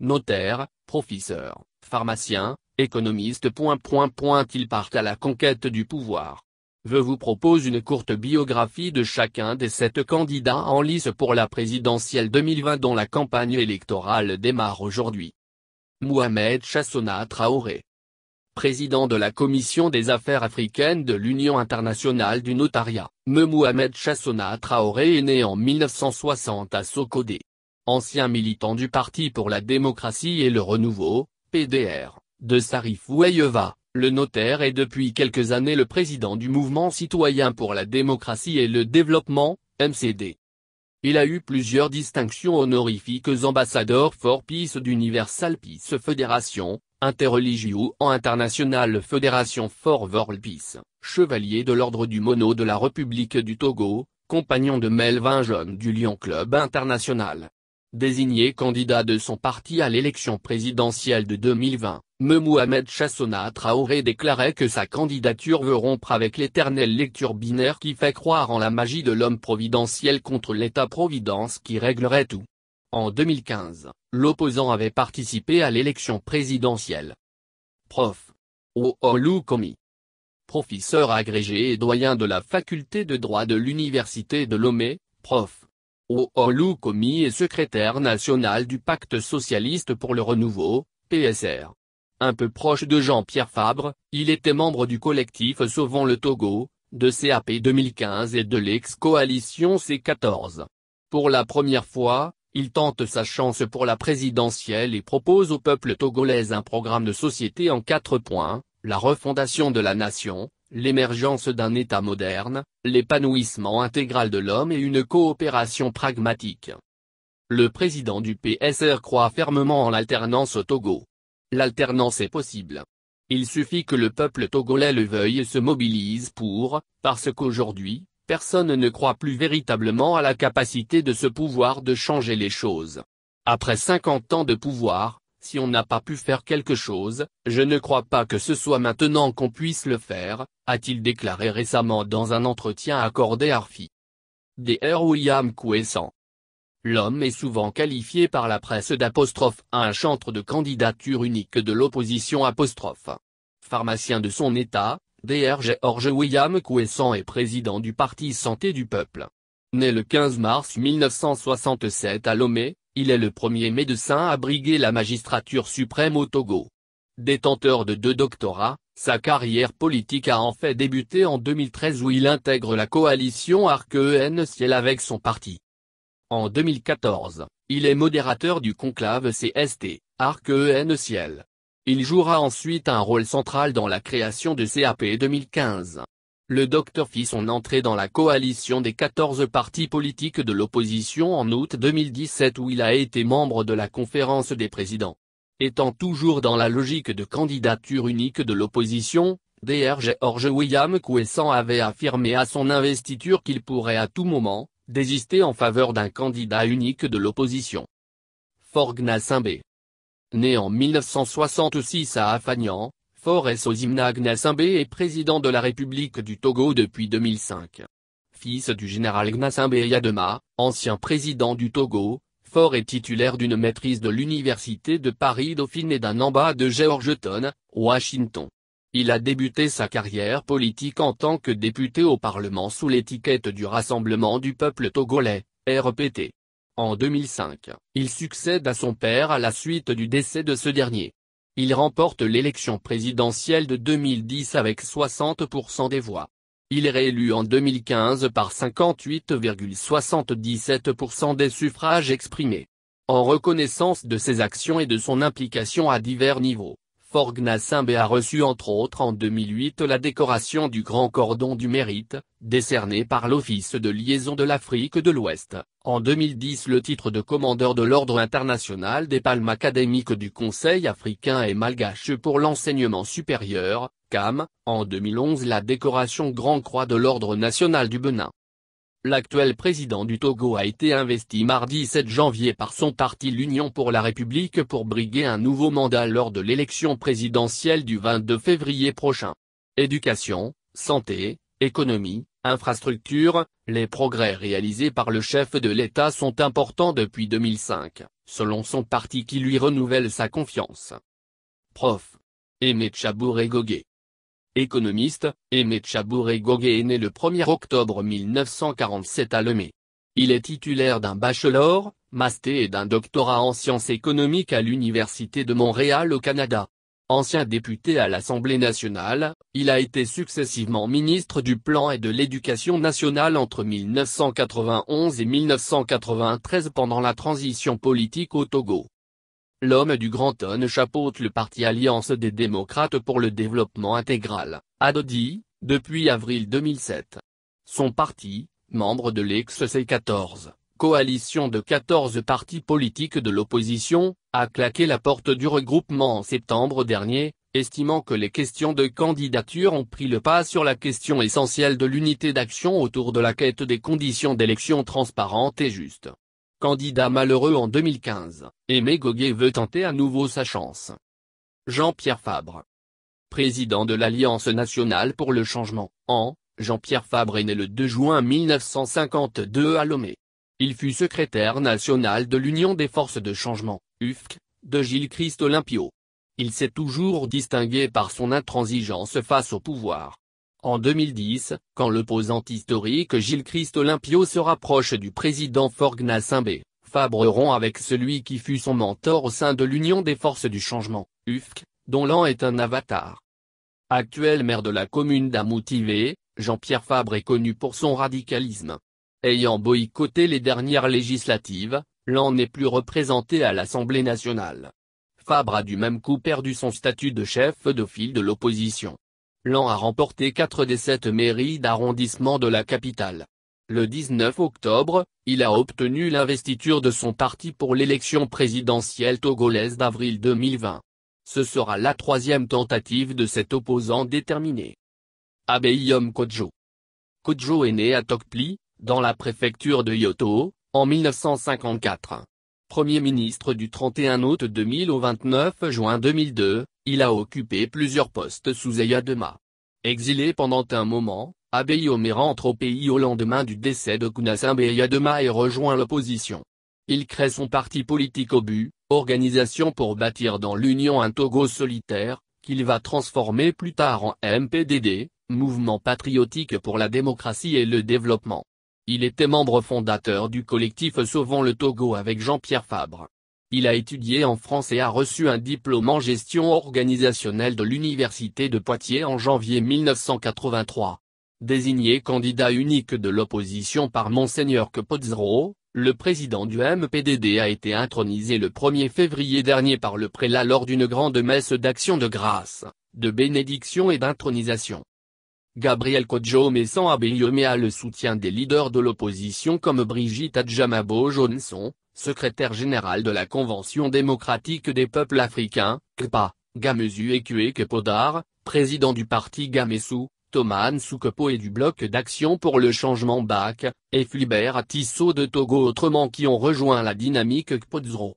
Notaire, professeur, pharmacien, économiste. Point, point, point, ils partent à la conquête du pouvoir. Je vous propose une courte biographie de chacun des sept candidats en lice pour la présidentielle 2020 dont la campagne électorale démarre aujourd'hui. Mohamed Chassona Traoré président de la Commission des affaires africaines de l'Union internationale du notariat, Mohamed Chassona Traoré est né en 1960 à Sokodé, ancien militant du Parti pour la démocratie et le renouveau, PDR, de Sarif le notaire est depuis quelques années le président du mouvement citoyen pour la démocratie et le développement, MCD. Il a eu plusieurs distinctions honorifiques ambassadeurs for Peace d'Universal Peace Federation, Interreligieux en International fédération for World Peace, Chevalier de l'Ordre du Mono de la République du Togo, compagnon de Melvin John du Lyon Club International, désigné candidat de son parti à l'élection présidentielle de 2020, Me Mohamed Chassona Traoré déclarait que sa candidature veut rompre avec l'éternelle lecture binaire qui fait croire en la magie de l'homme providentiel contre l'État-providence qui réglerait tout. En 2015, l'opposant avait participé à l'élection présidentielle. Prof. Olu Komi. Professeur agrégé et doyen de la faculté de droit de l'Université de Lomé, prof. Oolu Komi est secrétaire national du Pacte socialiste pour le renouveau, PSR. Un peu proche de Jean-Pierre Fabre, il était membre du collectif Sauvons le Togo, de CAP 2015 et de l'ex-coalition C14. Pour la première fois, il tente sa chance pour la présidentielle et propose au peuple togolais un programme de société en quatre points, la refondation de la nation, l'émergence d'un État moderne, l'épanouissement intégral de l'homme et une coopération pragmatique. Le président du PSR croit fermement en l'alternance au Togo. L'alternance est possible. Il suffit que le peuple togolais le veuille et se mobilise pour, parce qu'aujourd'hui, personne ne croit plus véritablement à la capacité de ce pouvoir de changer les choses. Après 50 ans de pouvoir, si on n'a pas pu faire quelque chose, je ne crois pas que ce soit maintenant qu'on puisse le faire, a-t-il déclaré récemment dans un entretien accordé à Arfi. Dr William Couessant. L'homme est souvent qualifié par la presse d'apostrophe à un chantre de candidature unique de l'opposition apostrophe. Pharmacien de son état, Dr George William Couessant est président du Parti Santé du Peuple. Né le 15 mars 1967 à Lomé, il est le premier médecin à briguer la magistrature suprême au Togo. Détenteur de deux doctorats, sa carrière politique a en fait débuté en 2013 où il intègre la coalition Arc-EN Ciel avec son parti. En 2014, il est modérateur du conclave CST, Arc-EN Ciel. Il jouera ensuite un rôle central dans la création de CAP 2015. Le docteur fit son entrée dans la coalition des 14 partis politiques de l'opposition en août 2017 où il a été membre de la conférence des présidents. Étant toujours dans la logique de candidature unique de l'opposition, DRG Orge William Couessant avait affirmé à son investiture qu'il pourrait à tout moment, désister en faveur d'un candidat unique de l'opposition. Forgna Simbé. Né en 1966 à Afagnan, Forest Ozimna Gnassimbe est président de la République du Togo depuis 2005. Fils du général Gnasimbe Yadema, ancien président du Togo, Fort est titulaire d'une maîtrise de l'Université de Paris Dauphine et d'un en-bas de Georgetown, Washington. Il a débuté sa carrière politique en tant que député au Parlement sous l'étiquette du Rassemblement du peuple togolais, RPT. En 2005, il succède à son père à la suite du décès de ce dernier. Il remporte l'élection présidentielle de 2010 avec 60% des voix. Il est réélu en 2015 par 58,77% des suffrages exprimés. En reconnaissance de ses actions et de son implication à divers niveaux, Forgnasimbe a reçu entre autres en 2008 la décoration du Grand Cordon du Mérite, décernée par l'Office de liaison de l'Afrique de l'Ouest, en 2010 le titre de commandeur de l'Ordre international des palmes académiques du Conseil africain et malgache pour l'enseignement supérieur, CAM, en 2011 la décoration Grand Croix de l'Ordre national du Benin, L'actuel président du Togo a été investi mardi 7 janvier par son parti l'Union pour la République pour briguer un nouveau mandat lors de l'élection présidentielle du 22 février prochain. Éducation, santé, économie, infrastructure, les progrès réalisés par le chef de l'État sont importants depuis 2005, selon son parti qui lui renouvelle sa confiance. Prof. Aimé et Goguet économiste, Aimé Chabouré-Goguet est né le 1er octobre 1947 à Lemay. Il est titulaire d'un bachelor, master et d'un doctorat en sciences économiques à l'Université de Montréal au Canada. Ancien député à l'Assemblée nationale, il a été successivement ministre du Plan et de l'Éducation nationale entre 1991 et 1993 pendant la transition politique au Togo. L'homme du Grand homme chapeaute le parti Alliance des démocrates pour le développement intégral, ADODI, depuis avril 2007. Son parti, membre de l'ex-C14, coalition de 14 partis politiques de l'opposition, a claqué la porte du regroupement en septembre dernier, estimant que les questions de candidature ont pris le pas sur la question essentielle de l'unité d'action autour de la quête des conditions d'élection transparentes et justes candidat malheureux en 2015, Aimé Goguet veut tenter à nouveau sa chance. Jean-Pierre Fabre Président de l'Alliance nationale pour le changement, en, Jean-Pierre Fabre est né le 2 juin 1952 à Lomé. Il fut secrétaire national de l'Union des forces de changement, UFC, de Gilles-Christ Olympio. Il s'est toujours distingué par son intransigeance face au pouvoir. En 2010, quand l'opposant historique Gilles-Christ Olympio se rapproche du président Forgna Simbé, Fabre rompt avec celui qui fut son mentor au sein de l'Union des forces du changement, UFC, dont l'an est un avatar. Actuel maire de la commune d'Amoutivé, Jean-Pierre Fabre est connu pour son radicalisme. Ayant boycotté les dernières législatives, l'an n'est plus représenté à l'Assemblée nationale. Fabre a du même coup perdu son statut de chef de file de l'opposition. Lan a remporté 4 des 7 mairies d'arrondissement de la capitale. Le 19 octobre, il a obtenu l'investiture de son parti pour l'élection présidentielle togolaise d'avril 2020. Ce sera la troisième tentative de cet opposant déterminé. Yom Kodjo Kodjo est né à Tokpli, dans la préfecture de Yoto, en 1954. Premier ministre du 31 août 2000 au 29 juin 2002, il a occupé plusieurs postes sous Ayadema. Exilé pendant un moment, Abiy Omer au pays au lendemain du décès de Kounassimbe Ayadema et rejoint l'opposition. Il crée son parti politique Obu, organisation pour bâtir dans l'Union un Togo solitaire, qu'il va transformer plus tard en MPDD, Mouvement patriotique pour la démocratie et le développement. Il était membre fondateur du collectif Sauvons le Togo avec Jean-Pierre Fabre. Il a étudié en France et a reçu un diplôme en gestion organisationnelle de l'Université de Poitiers en janvier 1983. Désigné candidat unique de l'opposition par Monseigneur Kepotzro, le président du MPDD a été intronisé le 1er février dernier par le prélat lors d'une grande messe d'action de grâce, de bénédiction et d'intronisation. Gabriel kodjo Messan sans le soutien des leaders de l'opposition comme Brigitte Adjamabo Johnson, secrétaire générale de la Convention démocratique des peuples africains, KPA, Gamesu Ekweke Podar, président du parti Gamessou, Thomas Soukepo et du Bloc d'action pour le changement BAC, et Flibert Tissot de Togo autrement qui ont rejoint la dynamique Kpodzro.